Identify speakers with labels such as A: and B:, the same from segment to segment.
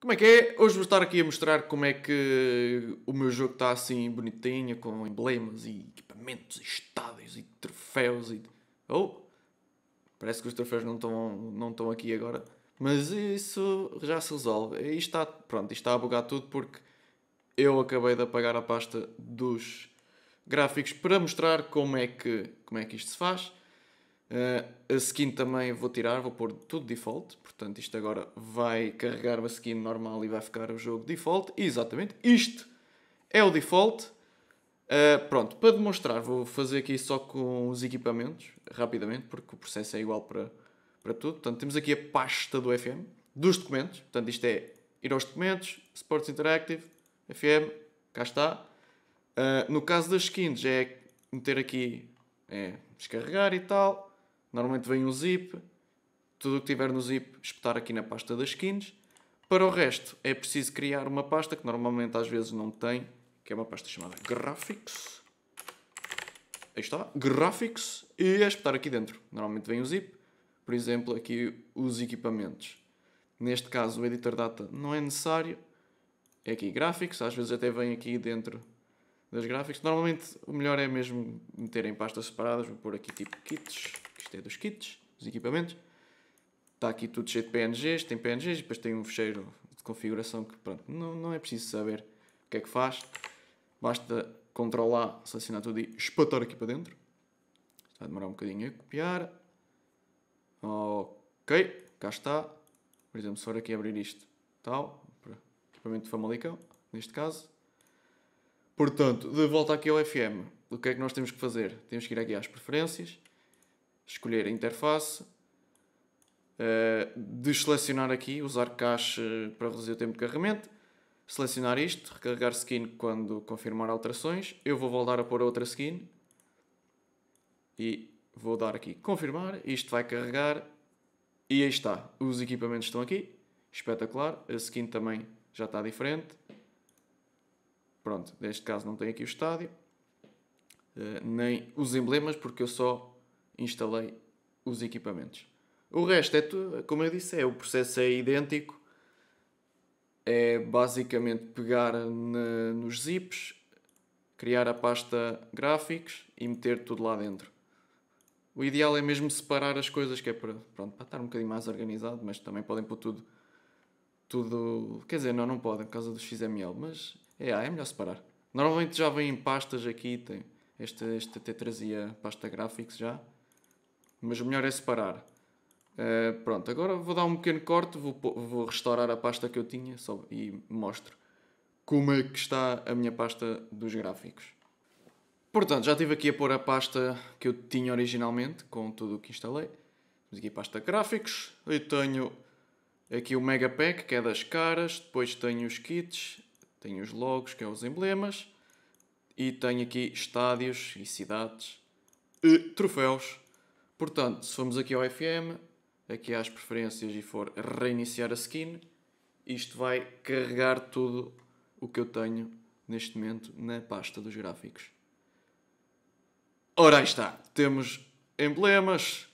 A: Como é que é? Hoje vou estar aqui a mostrar como é que o meu jogo está assim bonitinho, com emblemas e equipamentos e estádios e troféus e... Oh! Parece que os troféus não estão não estão aqui agora. Mas isso já se resolve. Aí está, pronto, está a bugar tudo porque eu acabei de apagar a pasta dos gráficos para mostrar como é que, como é que isto se faz. Uh, a skin também vou tirar, vou pôr tudo default, portanto isto agora vai carregar a skin normal e vai ficar o jogo default. exatamente, isto é o default. Uh, pronto, para demonstrar vou fazer aqui só com os equipamentos, rapidamente, porque o processo é igual para, para tudo. Portanto, temos aqui a pasta do FM, dos documentos, portanto isto é ir aos documentos, Sports Interactive, FM, cá está. Uh, no caso das skins é meter aqui, é descarregar e tal Normalmente vem um zip, tudo o que tiver no zip espetar aqui na pasta das skins. Para o resto é preciso criar uma pasta que normalmente às vezes não tem, que é uma pasta chamada Graphics. Aí está, Graphics, e é espetar aqui dentro. Normalmente vem o um zip, por exemplo, aqui os equipamentos. Neste caso o editor data não é necessário, é aqui Graphics, às vezes até vem aqui dentro das gráficas. Normalmente o melhor é mesmo meter em pastas separadas. Vou pôr aqui tipo kits, que isto é dos kits, dos equipamentos. Está aqui tudo cheio de PNGs, tem PNGs e depois tem um fecheiro de configuração que pronto, não, não é preciso saber o que é que faz. Basta controlar, selecionar tudo e espatar aqui para dentro. Vai demorar um bocadinho a copiar. Ok, cá está. Por exemplo, se for aqui abrir isto, tal, equipamento de Famalicão, neste caso, Portanto, de volta aqui ao FM, o que é que nós temos que fazer? Temos que ir aqui às preferências, escolher a interface, uh, eh, deselecionar aqui, usar cache para reduzir o tempo de carregamento, selecionar isto, recarregar skin quando confirmar alterações. Eu vou voltar a pôr outra skin e vou dar aqui confirmar, isto vai carregar e aí está, os equipamentos estão aqui, espetacular, a skin também já está diferente. Pronto, neste caso não tem aqui o estádio, eh, nem os emblemas, porque eu só instalei os equipamentos. O resto é tudo, como eu disse, é, o processo é idêntico. É basicamente pegar na, nos zips, criar a pasta gráficos e meter tudo lá dentro. O ideal é mesmo separar as coisas, que é para, pronto, para estar um bocadinho mais organizado, mas também podem pôr tudo. tudo quer dizer, não, não podem por causa do XML, mas é, é melhor separar. Normalmente já vem em pastas aqui, tem. Este, este até trazia pasta gráficos já. Mas o melhor é separar. Uh, pronto, agora vou dar um pequeno corte, vou, vou restaurar a pasta que eu tinha só, e mostro como é que está a minha pasta dos gráficos. Portanto, já estive aqui a pôr a pasta que eu tinha originalmente, com tudo o que instalei. Temos aqui a pasta gráficos, eu tenho aqui o Mega Pack, que é das caras, depois tenho os kits, tenho os logos, que é os emblemas. E tenho aqui estádios e cidades e troféus. Portanto, se formos aqui ao FM, aqui às preferências e for reiniciar a skin, isto vai carregar tudo o que eu tenho neste momento na pasta dos gráficos. Ora, aí está. Temos emblemas,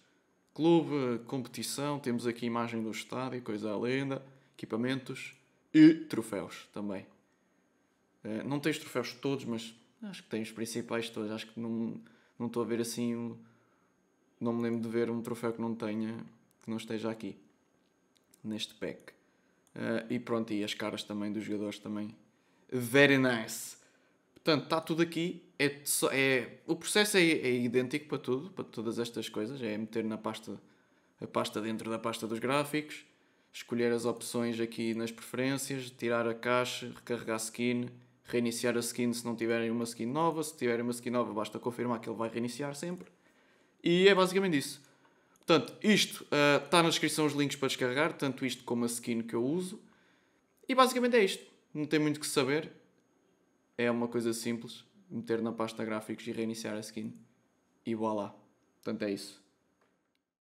A: clube, competição, temos aqui imagem do estádio, coisa linda, equipamentos e troféus também. Eh, não tens troféus todos, mas acho que tens os principais todos. Acho que não, não estou a ver assim. Não me lembro de ver um troféu que não tenha, que não esteja aqui, neste pack. Uh, e pronto, e as caras também dos jogadores também. Very nice! Portanto, está tudo aqui. É, é, o processo é, é idêntico para tudo, para todas estas coisas. É meter na pasta a pasta dentro da pasta dos gráficos, escolher as opções aqui nas preferências, tirar a caixa, recarregar skin, reiniciar a skin se não tiverem uma skin nova, se tiverem uma skin nova basta confirmar que ele vai reiniciar sempre. E é basicamente isso. Portanto, isto está eh, uh, na descrição os links para descarregar, tanto isto como a skin que eu uso. E basicamente é isto. Não tem muito que saber. É uma coisa simples. Meter na pasta gráficos e reiniciar a skin. E voilá. Portanto, é isso.